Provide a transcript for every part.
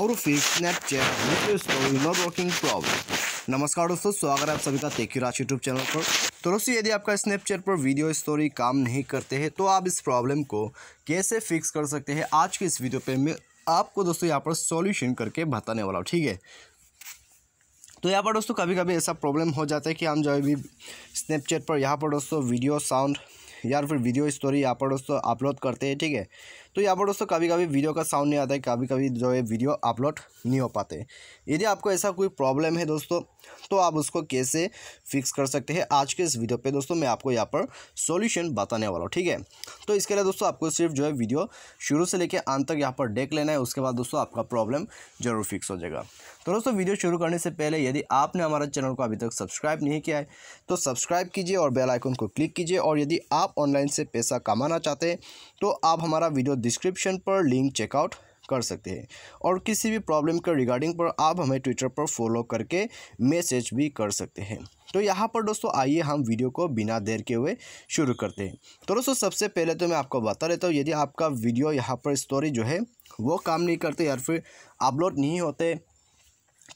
और फिर Snapchat Snapchat story not working problem नमस्कार दोस्तों स्वागत है आप सभी का तेक्यू राज यूट्यूब चैनल पर तो दोस्तों यदि आपका स्नैपचैट पर वीडियो स्टोरी काम नहीं करते हैं तो आप इस प्रॉब्लम को कैसे फिक्स कर सकते हैं आज के इस वीडियो पे मैं आपको दोस्तों यहाँ पर सॉल्यूशन करके बताने वाला हूँ ठीक है तो यहाँ पर दोस्तों कभी कभी ऐसा प्रॉब्लम हो जाता है कि हम जो भी स्नैपचैट पर यहाँ पर दोस्तों वीडियो साउंड या फिर वीडियो स्टोरी यहाँ पर दोस्तों अपलोड करते हैं ठीक है तो यहाँ पर दोस्तों कभी कभी वीडियो का साउंड नहीं आता है कभी कभी जो है वीडियो अपलोड नहीं हो पाते यदि आपको ऐसा कोई प्रॉब्लम है दोस्तों तो आप उसको कैसे फिक्स कर सकते हैं आज के इस वीडियो पर दोस्तों मैं आपको यहाँ पर सोल्यूशन बताने वाला हूँ ठीक है तो इसके लिए दोस्तों आपको सिर्फ जो है वीडियो शुरू से लेकर अंत तक यहाँ पर देख लेना है उसके बाद दोस्तों आपका प्रॉब्लम जरूर फिक्स हो जाएगा तो दोस्तों वीडियो शुरू करने से पहले यदि आपने हमारे चैनल को अभी तक सब्सक्राइब नहीं किया है तो सब्सक्राइब कीजिए और बेल आइकन को क्लिक कीजिए और यदि आप आप ऑनलाइन से पैसा कमाना चाहते हैं तो आप हमारा वीडियो डिस्क्रिप्शन पर लिंक चेकआउट कर सकते हैं और किसी भी प्रॉब्लम के रिगार्डिंग पर आप हमें ट्विटर पर फॉलो करके मैसेज भी कर सकते हैं तो यहाँ पर दोस्तों आइए हम वीडियो को बिना देर के हुए शुरू करते हैं तो दोस्तों सबसे पहले तो मैं आपको बता देता हूँ यदि आपका वीडियो यहाँ पर स्टोरी जो है वो काम नहीं करते या फिर अपलोड नहीं होते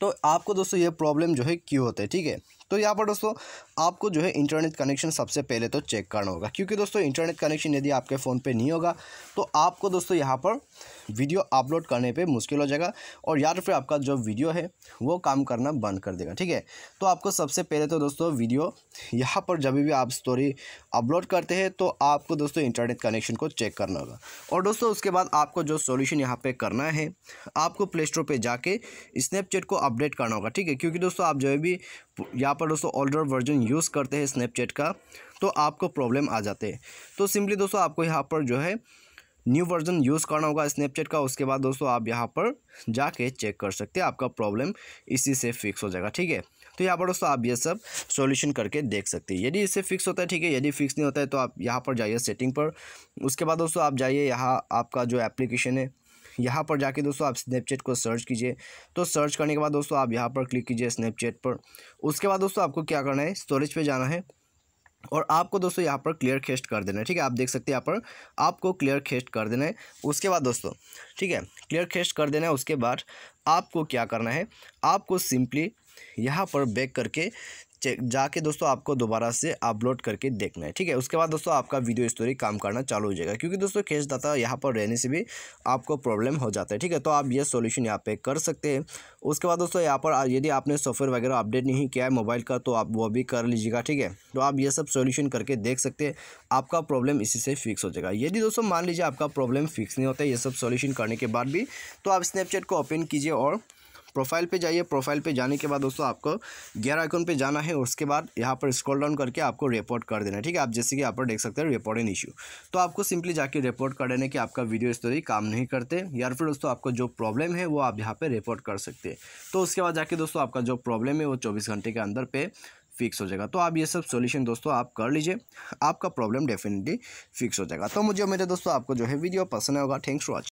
तो आपको दोस्तों ये प्रॉब्लम जो है क्यों होते है ठीक है तो यहाँ पर दोस्तों आपको जो है इंटरनेट कनेक्शन सबसे पहले तो चेक करना होगा क्योंकि दोस्तों इंटरनेट कनेक्शन यदि आपके फ़ोन पे नहीं होगा तो आपको दोस्तों यहाँ पर वीडियो अपलोड करने पे मुश्किल हो जाएगा और या तो फिर आपका जो वीडियो है वो काम करना बंद कर देगा ठीक है तो आपको सबसे पहले तो दोस्तों वीडियो यहाँ पर जब भी आप स्टोरी अपलोड करते हैं तो आपको दोस्तों इंटरनेट कनेक्शन को चेक करना होगा और दोस्तों उसके बाद आपको जो सोल्यूशन यहाँ पर करना है आपको प्ले स्टोर पर जाके स्नैपचैट को अपडेट करना होगा ठीक है क्योंकि दोस्तों आप जो भी यहाँ पर दोस्तों ऑल्डर वर्जन यूज़ करते हैं स्नैपचैट का तो आपको प्रॉब्लम आ जाते हैं तो सिंपली दोस्तों आपको यहाँ पर जो है न्यू वर्जन यूज़ करना होगा स्नैपचैट का उसके बाद दोस्तों आप यहाँ पर जाके चेक कर सकते हैं आपका प्रॉब्लम इसी से फिक्स हो जाएगा ठीक है तो यहाँ पर दोस्तों आप ये सब सॉल्यूशन करके देख सकते हैं यदि इससे फिक्स होता है ठीक है यदि फिक्स नहीं होता है तो आप यहाँ पर जाइए सेटिंग पर उसके बाद दोस्तों आप जाइए यहाँ आपका जो एप्लीकेशन है यहाँ पर जाके दोस्तों आप स्नैपचैट को सर्च कीजिए तो सर्च करने के बाद दोस्तों आप यहाँ पर क्लिक कीजिए स्नैपचैट पर उसके बाद दोस्तों आपको क्या करना है स्टोरेज पर जाना है और आपको दोस्तों यहाँ पर क्लियर खेस्ट कर देना है ठीक है आप देख सकते हैं यहाँ पर आपको क्लियर खेस्ट कर देना है उसके बाद दोस्तों ठीक है क्लियर खेस्ट कर देना है उसके बाद आपको क्या करना है आपको सिंपली यहाँ पर बैक करके चेक जाके दोस्तों आपको दोबारा से अपलोड करके देखना है ठीक है उसके बाद दोस्तों आपका वीडियो स्टोरी काम करना चालू हो जाएगा क्योंकि दोस्तों खेच दाता यहाँ पर रहने से भी आपको प्रॉब्लम हो जाता है ठीक है तो आप ये सोल्यूशन यहाँ पर कर सकते हैं उसके बाद दोस्तों यहाँ पर यदि आपने सॉफ्टवेयर वगैरह अपडेट नहीं किया है मोबाइल का तो आप वो भी कर लीजिएगा ठीक है तो आप ये सब सोल्यूशन करके देख सकते हैं आपका प्रॉब्लम इसी से फिक्स हो जाएगा यदि दोस्तों मान लीजिए आपका प्रॉब्लम फिक्स नहीं होता ये सब सोल्यूशन करने के बाद भी तो आप स्नैपचैट को ओपन कीजिए और प्रोफाइल पे जाइए प्रोफाइल पे जाने के बाद दोस्तों आपको गियर आइकन पे जाना है उसके बाद यहाँ पर स्क्रॉल डाउन करके आपको रिपोर्ट कर देना है ठीक है आप जैसे कि यहाँ पर देख सकते हैं रिपोर्ट इन इशू तो आपको सिंपली जाके रिपोर्ट कर देना कि आपका वीडियो स्टोरी काम नहीं करते या फिर दोस्तों आपको जो प्रॉब्लम है वो आप यहाँ पर रिपोर्ट कर सकते हैं तो उसके बाद जाके दोस्तों आपका जो प्रॉब्लम है वो चौबीस घंटे के अंदर पे फिक्स हो जाएगा तो आप ये सब सॉल्यूशन दोस्तों आप कर लीजिए आपका प्रॉब्लम डेफिनेटली फिक्स हो जाएगा तो मुझे मेरे दोस्तों आपको जो है वीडियो पसंद होगा थैंक्स फॉर वॉचिंग